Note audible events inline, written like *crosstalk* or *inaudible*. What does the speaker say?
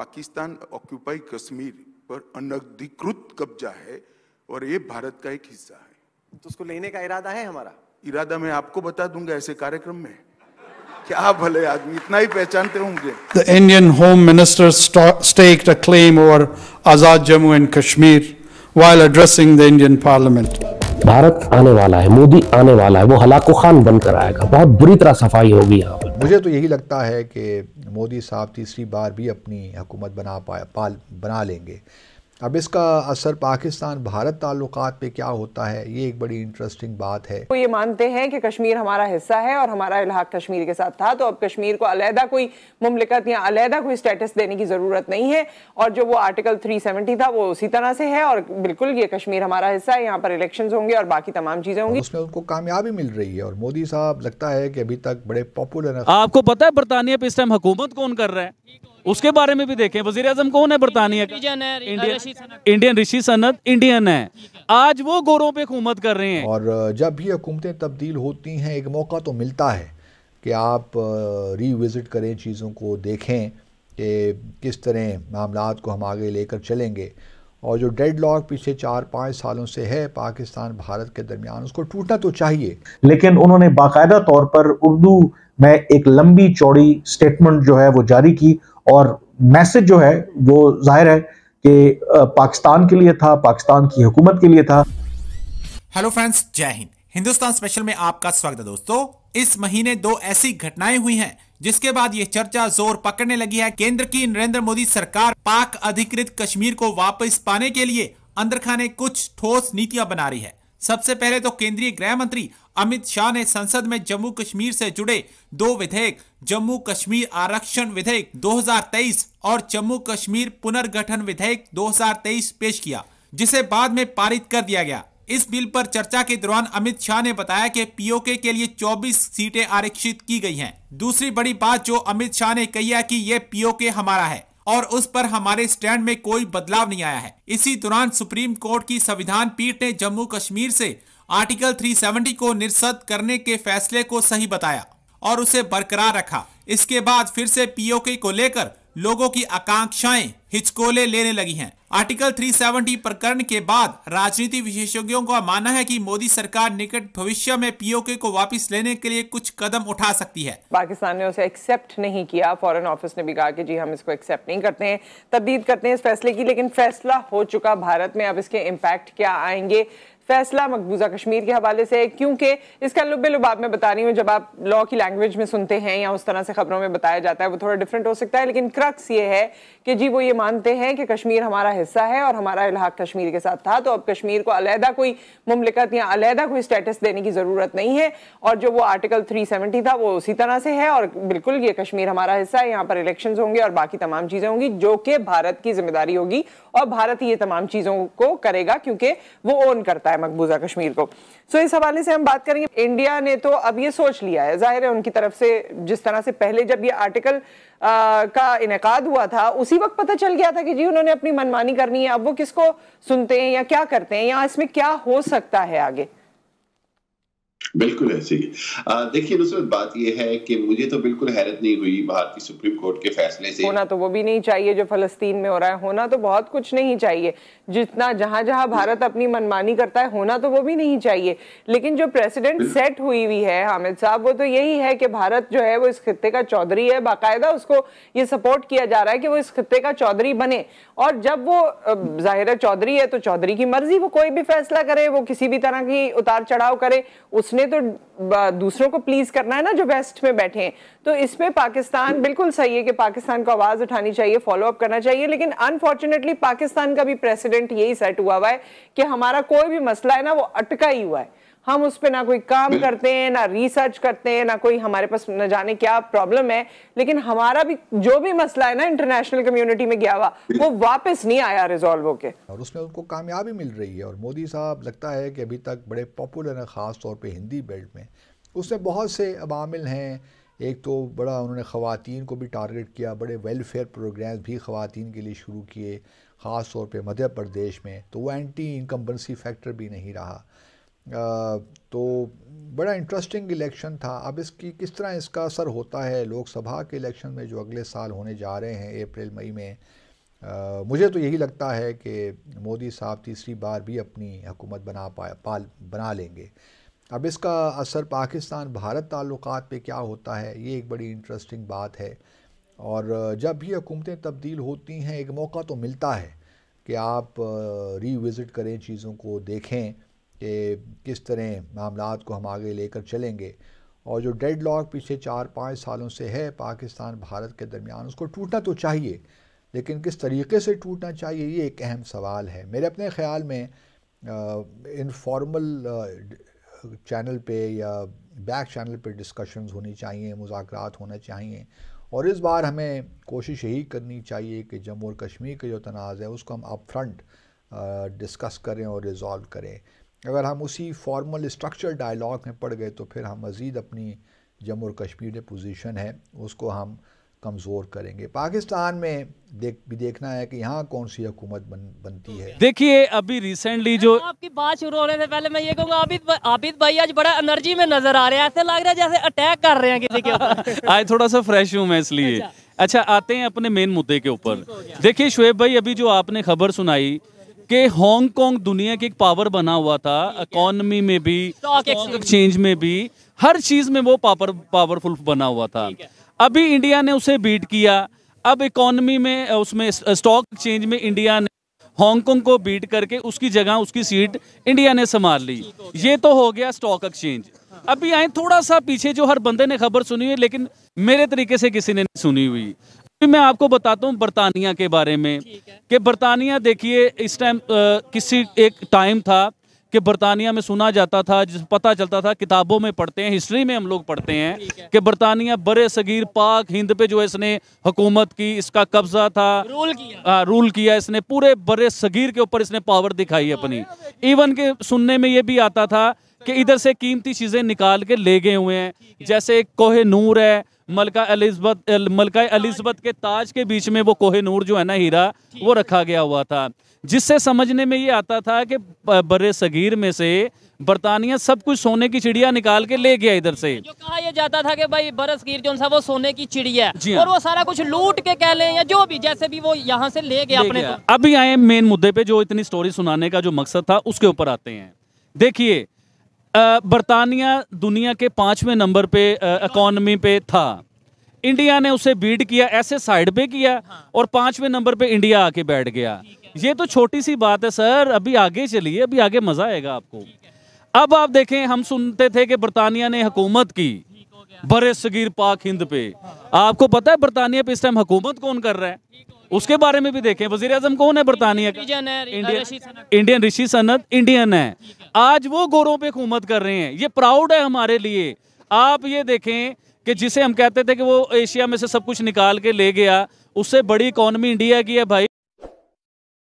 Pakistan occupy Kashmir पर अनधिकृत कब्जा है और ये भारत का एक हिस्सा है तो उसको लेने का इरादा है हमारा इरादा मैं आपको बता दूंगा ऐसे कार्यक्रम में क्या भले आदमी इतना ही पहचानते होंगे the Indian home minister staked a claim over Azad Jammu and Kashmir while addressing the Indian parliament Bharat आने वाला है मोदी आने वाला है वो हलाको खान बनकर आएगा बहुत बुरी तरह सफाई होगी यहाँ पर मुझे तो यही लगता है कि मोदी साहब तीसरी बार भी अपनी हुकूमत बना पाए पाल बना लेंगे अब इसका असर पाकिस्तान भारत ताल्लुक पे क्या होता है ये एक बड़ी इंटरेस्टिंग बात है वो ये मानते हैं कि कश्मीर हमारा हिस्सा है और हमारा इलाहा कश्मीर के साथ था तो अब कश्मीर को अलहदा कोई मुमलिकत या अलहदा कोई स्टेटस देने की ज़रूरत नहीं है और जो वो आर्टिकल 370 था वो उसी तरह से है और बिल्कुल ये कश्मीर हमारा हिस्सा है यहाँ पर इलेक्शन होंगे और बाकी तमाम चीज़ें होंगी उसमें उनको कामयाबी मिल रही है और मोदी साहब लगता है की अभी तक बड़े पॉपुलर आपको पता है बरतानिया पे इस टाइम हुकूमत कौन कर रहा है उसके बारे में भी देखें वजीर अजम कौन है बरतानिया इंडियन ऋषि सनत इंडियन है आज वो गोरों पे हुकूमत कर रहे हैं और जब भी हुकूमतें तब्दील होती हैं एक मौका तो मिलता है कि आप रीविज़िट करें चीज़ों को देखें कि किस तरह मामला को हम आगे लेकर चलेंगे और जो डेड लॉक पिछले चार पाँच सालों से है पाकिस्तान भारत के दरमियान उसको टूटना तो चाहिए लेकिन उन्होंने बाकायदा तौर पर उर्दू में एक लंबी चौड़ी स्टेटमेंट जो है वो जारी की और मैसेज जो है वो जाहिर है कि पाकिस्तान के लिए था पाकिस्तान की हुकूमत के लिए था हेलो फ्रेंड्स जय हिंद हिंदुस्तान स्पेशल में आपका स्वागत है दोस्तों इस महीने दो ऐसी घटनाएं हुई हैं जिसके बाद ये चर्चा जोर पकड़ने लगी है केंद्र की नरेंद्र मोदी सरकार पाक अधिकृत कश्मीर को वापस पाने के लिए अंदर खाने कुछ ठोस नीतियां बना रही है सबसे पहले तो केंद्रीय गृह मंत्री अमित शाह ने संसद में जम्मू कश्मीर से जुड़े दो विधेयक जम्मू कश्मीर आरक्षण विधेयक 2023 और जम्मू कश्मीर पुनर्गठन विधेयक 2023 पेश किया जिसे बाद में पारित कर दिया गया इस बिल पर चर्चा के दौरान अमित शाह ने बताया कि पीओके के लिए 24 सीटें आरक्षित की गई हैं। दूसरी बड़ी बात जो अमित शाह ने कही है कि यह पीओके हमारा है और उस पर हमारे स्टैंड में कोई बदलाव नहीं आया है इसी दौरान सुप्रीम कोर्ट की संविधान पीठ ने जम्मू कश्मीर से आर्टिकल 370 को निर्सत करने के फैसले को सही बताया और उसे बरकरार रखा इसके बाद फिर से पीओके को लेकर लोगों की आकांक्षाएं हिचकोले लेने लगी हैं। आर्टिकल 370 प्रकरण के बाद राजनीति विशेषज्ञों का मानना है कि मोदी सरकार निकट भविष्य में पीओके को वापस लेने के लिए कुछ कदम उठा सकती है पाकिस्तान ने उसे एक्सेप्ट नहीं किया फॉरेन ऑफिस ने भी कहा कि जी हम इसको एक्सेप्ट नहीं करते हैं तब्दील करते हैं इस फैसले की लेकिन फैसला हो चुका भारत में अब इसके इम्पैक्ट क्या आएंगे फैसला मकबूजा कश्मीर के हवाले से क्योंकि इसका लुब लुबाब में बता रही हूँ जब आप लॉ की लैंग्वेज में सुनते हैं या उस तरह से खबरों में बताया जाता है वो थोड़ा डिफरेंट हो सकता है लेकिन क्रक्स ये है कि जी वो ये मानते हैं कि कश्मीर हमारा हिस्सा है और हमारा इलाहा कश्मीर के साथ था तो अब कश्मीर को अलहदा कोई ममलिकत या अलहदा कोई स्टेटस देने की ज़रूरत नहीं है और जो वो आर्टिकल 370 था वो उसी तरह से है और बिल्कुल ये कश्मीर हमारा हिस्सा है यहाँ पर इलेक्शन होंगे और बाकी तमाम चीज़ें होंगी जो कि भारत की जिम्मेदारी होगी और भारत ये तमाम चीज़ों को करेगा क्योंकि वो ओन करता है मकबूजा कश्मीर को सो so, इस हवाले से हम बात करेंगे इंडिया ने तो अब ये सोच लिया है जाहिर है उनकी तरफ से जिस तरह से पहले जब ये आर्टिकल आ, का इनका हुआ था उसी वक्त पता चल गया था कि जी उन्होंने अपनी मनमानी करनी है अब वो किसको सुनते हैं या क्या करते हैं या इसमें क्या हो सकता है आगे बिल्कुल ही देखिए नुसरत बात यह है कि मुझे तो बिल्कुल हैरत नहीं हुई भारतीय सुप्रीम कोर्ट के फैसले से होना तो वो भी नहीं चाहिए जो फलस्तीन में हो रहा है होना तो बहुत कुछ नहीं चाहिए जितना जहां जहां भारत अपनी मनमानी करता है होना तो वो भी नहीं चाहिए लेकिन जो प्रेसिडेंट सेट हुई हुई है हामिद साहब वो तो यही है कि भारत जो है वो इस खत्े का चौधरी है बाकायदा उसको ये सपोर्ट किया जा रहा है कि वो इस खत्े का चौधरी बने और जब वो जाहिर चौधरी है तो चौधरी की मर्जी वो कोई भी फैसला करे वो किसी भी तरह की उतार चढ़ाव करे उसने हमने तो दूसरों को प्लीज करना है ना जो वेस्ट में बैठे हैं तो इसमें पाकिस्तान बिल्कुल सही है कि पाकिस्तान को आवाज उठानी चाहिए फॉलो अप करना चाहिए लेकिन अनफॉर्चुनेटली पाकिस्तान का भी प्रेसिडेंट यही सेट हुआ हुआ है कि हमारा कोई भी मसला है ना वो अटका ही हुआ है हम उस पर ना कोई काम करते हैं ना रिसर्च करते हैं ना कोई हमारे पास न जाने क्या प्रॉब्लम है लेकिन हमारा भी जो भी मसला है ना इंटरनेशनल कम्युनिटी में गया हुआ वो वापस नहीं आया रिजॉल्व होके और उसमें उनको कामयाबी मिल रही है और मोदी साहब लगता है कि अभी तक बड़े पॉपुलर हैं ख़ास तौर पर हिंदी बेल्ट में उसमें बहुत से अवामिल हैं एक तो बड़ा उन्होंने ख़वान को भी टारगेट किया बड़े वेलफेयर प्रोग्राम्स भी ख़वान के लिए शुरू किए ख़ास तौर पे मध्य प्रदेश में तो वो एंटी इनकम्बेंसी फैक्टर भी नहीं रहा तो बड़ा इंटरेस्टिंग इलेक्शन था अब इसकी किस तरह इसका असर होता है लोकसभा के इलेक्शन में जो अगले साल होने जा रहे हैं अप्रैल मई में आ, मुझे तो यही लगता है कि मोदी साहब तीसरी बार भी अपनी हुकूमत बना पाए पाल बना लेंगे अब इसका असर पाकिस्तान भारत ताल्लुक पे क्या होता है ये एक बड़ी इंटरेस्टिंग बात है और जब भी हुकूमतें तब्दील होती हैं एक मौका तो मिलता है कि आप रीविज़िट करें चीज़ों को देखें कि किस तरह मामला को हम आगे लेकर चलेंगे और जो डेड लॉक पिछले चार पाँच सालों से है पाकिस्तान भारत के दरमियान उसको टूटना तो चाहिए लेकिन किस तरीके से टूटना चाहिए ये एक अहम सवाल है मेरे अपने ख्याल में इनफॉर्मल चैनल पे या बैक चैनल पे डिस्कशंस होनी चाहिए मुजाकरात होना चाहिए और इस बार हमें कोशिश यही करनी चाहिए कि जम्मू और कश्मीर के जो तनाज़ है उसको हम अप फ्रंट डिस्कस करें और रिज़ॉल्व करें अगर हम उसी फॉर्मल स्ट्रक्चर डायलॉग में पड़ गए तो फिर हम मज़ीद अपनी जम्मू और कश्मीर में पोजीशन है उसको हम कमज़ोर करेंगे पाकिस्तान में देख भी देखना है कि यहाँ कौन सी हुकूमत बन, बनती है देखिए अभी रिसेंटली जो आपकी बात शुरू होने से पहले मैं ये कहूँगा आबिद आबिद भाई आज बड़ा एनर्जी में नजर आ रहे हैं ऐसे लग रहा है जैसे अटैक कर रहे हैं किसी के ऊपर *laughs* आज थोड़ा सा फ्रेश हूँ मैं इसलिए अच्छा, अच्छा आते हैं अपने मेन मुद्दे के ऊपर देखिए शुएब भाई अभी जो आपने खबर सुनाई कि हांगकांग दुनिया की एक पावर बना हुआ था इकोनमी में भी एक्सचेंज में भी हर चीज में वो पावर पावरफुल बना हुआ था अभी इंडिया ने उसे बीट किया अब इकोनमी में उसमें स्टॉक एक्सचेंज में इंडिया ने हांगकांग को बीट करके उसकी जगह उसकी सीट इंडिया ने संभाल ली ये तो हो गया स्टॉक एक्सचेंज अभी आए थोड़ा सा पीछे जो हर बंदे ने खबर सुनी हुई लेकिन मेरे तरीके से किसी ने सुनी हुई मैं आपको बताता हूँ बरतानिया के बारे में कि बरतानिया देखिए इस टाइम किसी एक टाइम था कि बरतानिया में सुना जाता था जिस पता चलता था किताबों में पढ़ते हैं हिस्ट्री में हम लोग पढ़ते हैं कि बरतानिया बड़े सगीर पाक हिंद पे जो है इसने हुकूमत की इसका कब्जा था रूल किया आ, रूल किया इसने पूरे बड़े सगीर के ऊपर इसने पावर दिखाई हाँ, अपनी इवन के सुनने में ये भी आता था कि इधर से कीमती चीज़ें निकाल के ले गए हुए हैं जैसे कोहे नूर है मलका एलिजबत मलका एलिजबत के ताज के बीच में वो कोहनूर जो है ना हीरा वो रखा गया हुआ था जिससे समझने में ये आता था कि बर सगीर में से बरतानिया सब कुछ सोने की चिड़िया निकाल के ले गया इधर से जो कहा यह जाता था कि भाई बरसगीर जो वो सोने की चिड़िया है हाँ। और वो सारा कुछ लूट के कह लें या जो भी जैसे भी वो यहाँ से ले गया ले अपने गया। अभी आए मेन मुद्दे पे जो इतनी स्टोरी सुनाने का जो मकसद था उसके ऊपर आते हैं देखिए बरतानिया दुनिया के पाँचवें नंबर पे इकॉनमी पे था इंडिया ने उसे बीट किया ऐसे साइड पे किया और पाँचवें नंबर पे इंडिया आके बैठ गया ये तो छोटी सी बात है सर अभी आगे चलिए अभी आगे मज़ा आएगा आपको अब आप देखें हम सुनते थे कि बरतानिया ने हुकूमत की बरे सगीर पाक हिंद पे आपको पता है बरतानिया पे इस टाइम हुकूमत कौन कर रहा है उसके बारे में भी देखें वजीर अजम कौन है बरतानिया इंडियन ऋषि सनत इंडियन है आज वो गोरों पर हुकूमत कर रहे हैं ये प्राउड है हमारे लिए आप ये देखें कि जिसे हम कहते थे कि वो एशिया में से सब कुछ निकाल के ले गया उससे बड़ी इकोनमी इंडिया की है भाई